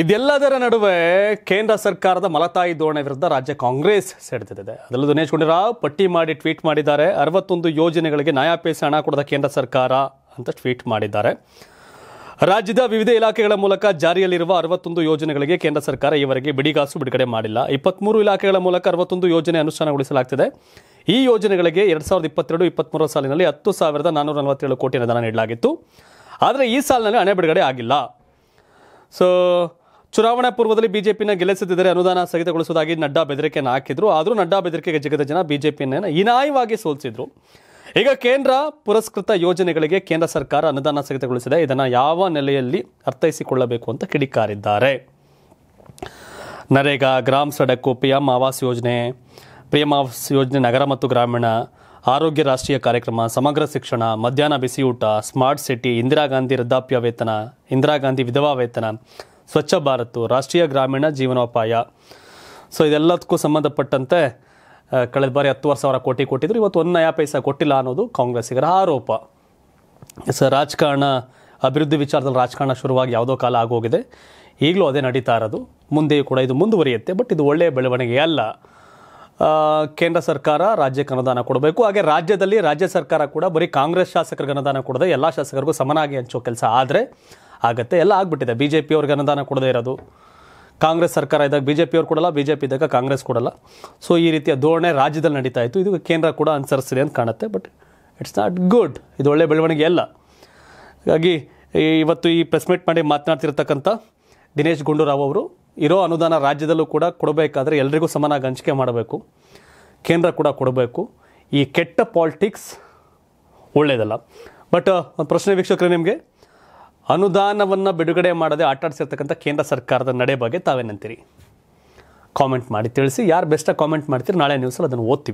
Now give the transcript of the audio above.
ಇದೆಲ್ಲದರ ನಡುವೆ ಕೇಂದ್ರ ಸರ್ಕಾರದ ಮಲತಾಯಿ ಧೋರಣೆ ವಿರುದ್ಧ ರಾಜ್ಯ ಕಾಂಗ್ರೆಸ್ ಸೆಡೆದಿದೆ ಅದರಲ್ಲೂ ದಿನೇಶ್ ಗುಂಡೂರಾವ್ ಪಟ್ಟಿ ಮಾಡಿ ಟ್ವೀಟ್ ಮಾಡಿದ್ದಾರೆ ಅರವತ್ತೊಂದು ಯೋಜನೆಗಳಿಗೆ ನ್ಯಾಯಾಪೇಸ ಹಣ ಕೊಡದ ಕೇಂದ್ರ ಸರ್ಕಾರ ಅಂತ ಟ್ವೀಟ್ ಮಾಡಿದ್ದಾರೆ ರಾಜ್ಯದ ವಿವಿಧ ಇಲಾಖೆಗಳ ಮೂಲಕ ಜಾರಿಯಲ್ಲಿರುವ ಅರವತ್ತೊಂದು ಯೋಜನೆಗಳಿಗೆ ಕೇಂದ್ರ ಸರ್ಕಾರ ಈವರೆಗೆ ಬಿಡಿಗಾಸು ಬಿಡುಗಡೆ ಮಾಡಿಲ್ಲ ಇಪ್ಪತ್ತ್ಮೂರು ಇಲಾಖೆಗಳ ಮೂಲಕ ಅರವತ್ತೊಂದು ಯೋಜನೆ ಅನುಷ್ಠಾನಗೊಳಿಸಲಾಗ್ತಿದೆ ಈ ಯೋಜನೆಗಳಿಗೆ ಎರಡು ಸಾವಿರದ ಇಪ್ಪತ್ತೆರಡು ಇಪ್ಪತ್ತ್ಮೂರು ಸಾಲಿನಲ್ಲಿ ಹತ್ತು ಸಾವಿರದ ನಾನ್ನೂರ ನಲವತ್ತೇಳು ಕೋಟಿ ಅನುದಾನ ನೀಡಲಾಗಿತ್ತು ಆದರೆ ಈ ಸಾಲಿನಲ್ಲಿ ಹಣ ಬಿಡುಗಡೆ ಆಗಿಲ್ಲ ಸೊ ಚುನಾವಣಾ ಪೂರ್ವದಲ್ಲಿ ಬಿಜೆಪಿನ ಗೆಲ್ಲಿಸದಿದ್ದರೆ ಅನುದಾನ ಸ್ಥಗಿತಗೊಳಿಸುವುದಾಗಿ ನಡ್ಡಾ ಬೆದರಿಕೆಯನ್ನು ಹಾಕಿದ್ರು ಆದರೂ ನಡ್ಡಾ ಬೆದರಿಕೆಗೆ ಜಗದ ಜನ ಬಿಜೆಪಿಯನ್ನು ಇನಾಯವಾಗಿ ಸೋಲಿಸಿದ್ರು ಈಗ ಕೇಂದ್ರ ಪುರಸ್ಕೃತ ಯೋಜನೆಗಳಿಗೆ ಕೇಂದ್ರ ಸರ್ಕಾರ ಅನುದಾನ ಸ್ಥಗಿತಗೊಳಿಸಿದೆ ಇದನ್ನು ಯಾವ ನೆಲೆಯಲ್ಲಿ ಅರ್ಥೈಸಿಕೊಳ್ಳಬೇಕು ಅಂತ ಕಿಡಿಕಾರಿದ್ದಾರೆ ನರೇಗಾ ಗ್ರಾಮ ಸಡಕ್ಕು ಪಿಎಂ ಆವಾಸ್ ಯೋಜನೆ ಪಿಎಂ ಆವಾಸ್ ಯೋಜನೆ ನಗರ ಮತ್ತು ಗ್ರಾಮೀಣ ಆರೋಗ್ಯ ರಾಷ್ಟ್ರೀಯ ಕಾರ್ಯಕ್ರಮ ಸಮಗ್ರ ಶಿಕ್ಷಣ ಮಧ್ಯಾಹ್ನ ಬಿಸಿಯೂಟ ಸ್ಮಾರ್ಟ್ ಸಿಟಿ ಇಂದಿರಾ ಗಾಂಧಿ ವೃದ್ಧಾಪ್ಯ ವೇತನ ಇಂದಿರಾ ಗಾಂಧಿ ವಿಧವಾ ವೇತನ ಸ್ವಚ್ಛ ಭಾರತ್ ರಾಷ್ಟ್ರೀಯ ಗ್ರಾಮೀಣ ಜೀವನೋಪಾಯ ಸೊ ಇದೆಲ್ಲದಕ್ಕೂ ಸಂಬಂಧಪಟ್ಟಂತೆ ಕಳೆದ ಬಾರಿ ಹತ್ತುವರೆ ಸಾವಿರ ಕೋಟಿ ಕೊಟ್ಟಿದ್ರು ಇವತ್ತು ಒಂದು ನಯಾ ಪೈಸಾ ಕೊಟ್ಟಿಲ್ಲ ಅನ್ನೋದು ಕಾಂಗ್ರೆಸ್ಸಿಗರ ಆರೋಪ ಸೊ ರಾಜಕಾರಣ ಅಭಿವೃದ್ಧಿ ವಿಚಾರದಲ್ಲಿ ರಾಜಕಾರಣ ಶುರುವಾಗಿ ಯಾವುದೋ ಕಾಲ ಆಗೋಗಿದೆ ಈಗಲೂ ಅದೇ ನಡೀತಾ ಇರೋದು ಮುಂದೆಯೂ ಕೂಡ ಇದು ಮುಂದುವರಿಯುತ್ತೆ ಬಟ್ ಇದು ಒಳ್ಳೆಯ ಬೆಳವಣಿಗೆ ಅಲ್ಲ ಕೇಂದ್ರ ಸರ್ಕಾರ ರಾಜ್ಯಕ್ಕೆ ಅನುದಾನ ಕೊಡಬೇಕು ಹಾಗೆ ರಾಜ್ಯದಲ್ಲಿ ರಾಜ್ಯ ಸರ್ಕಾರ ಕೂಡ ಬರೀ ಕಾಂಗ್ರೆಸ್ ಶಾಸಕರಿಗೆ ಅನುದಾನ ಕೊಡದೆ ಎಲ್ಲ ಶಾಸಕರಿಗೂ ಸಮನಾಗಿ ಹಂಚೋ ಕೆಲಸ ಆದರೆ ಆಗುತ್ತೆ ಎಲ್ಲ ಆಗಿಬಿಟ್ಟಿದೆ ಬಿ ಜೆ ಪಿಯವ್ರಿಗೆ ಅನುದಾನ ಕೊಡದೇ ಇರೋದು ಕಾಂಗ್ರೆಸ್ ಸರ್ಕಾರ ಇದ್ದಾಗ ಬಿ ಜೆ ಪಿಯವ್ರು ಕೊಡಲ್ಲ ಬಿ ಜೆ ಪಿ ಇದ್ದಾಗ ಕಾಂಗ್ರೆಸ್ ಕೊಡಲ್ಲ ಸೊ ಈ ರೀತಿಯ ಧೋರಣೆ ರಾಜ್ಯದಲ್ಲಿ ನಡೀತಾ ಇತ್ತು ಇದು ಕೇಂದ್ರ ಕೂಡ ಅನುಸರಿಸಿದೆ ಅಂತ ಕಾಣುತ್ತೆ ಬಟ್ ಇಟ್ಸ್ ನಾಟ್ ಗುಡ್ ಇದು ಒಳ್ಳೆ ಬೆಳವಣಿಗೆ ಅಲ್ಲ ಹಾಗಾಗಿ ಇವತ್ತು ಈ ಪ್ರೆಸ್ ಮೀಟ್ ಮಾಡಿ ಮಾತನಾಡ್ತಿರ್ತಕ್ಕಂಥ ದಿನೇಶ್ ಗುಂಡೂರಾವ್ ಅವರು ಇರೋ ಅನುದಾನ ರಾಜ್ಯದಲ್ಲೂ ಕೂಡ ಕೊಡಬೇಕಾದ್ರೆ ಎಲ್ರಿಗೂ ಸಮಾನಾಗಿ ಹಂಚಿಕೆ ಮಾಡಬೇಕು ಕೇಂದ್ರ ಕೂಡ ಕೊಡಬೇಕು ಈ ಕೆಟ್ಟ ಪಾಲಿಟಿಕ್ಸ್ ಒಳ್ಳೆಯದಲ್ಲ ಬಟ್ ಒಂದು ಪ್ರಶ್ನೆ ವೀಕ್ಷಕರೇ ನಿಮಗೆ ಅನುದಾನವನ್ನು ಬಿಡುಗಡೆ ಮಾಡದೆ ಆಟಾಡಿಸಿರ್ತಕ್ಕಂಥ ಕೇಂದ್ರ ಸರ್ಕಾರದ ನಡೆ ಬಗ್ಗೆ ತಾವೇನಂತೀರಿ ಕಾಮೆಂಟ್ ಮಾಡಿ ತಿಳಿಸಿ ಯಾರು ಬೆಸ್ಟಾಗಿ ಕಾಮೆಂಟ್ ಮಾಡ್ತೀರಿ ನಾಳೆ ನ್ಯೂಸಲ್ಲಿ ಅದನ್ನು ಓದ್ತೀವಿ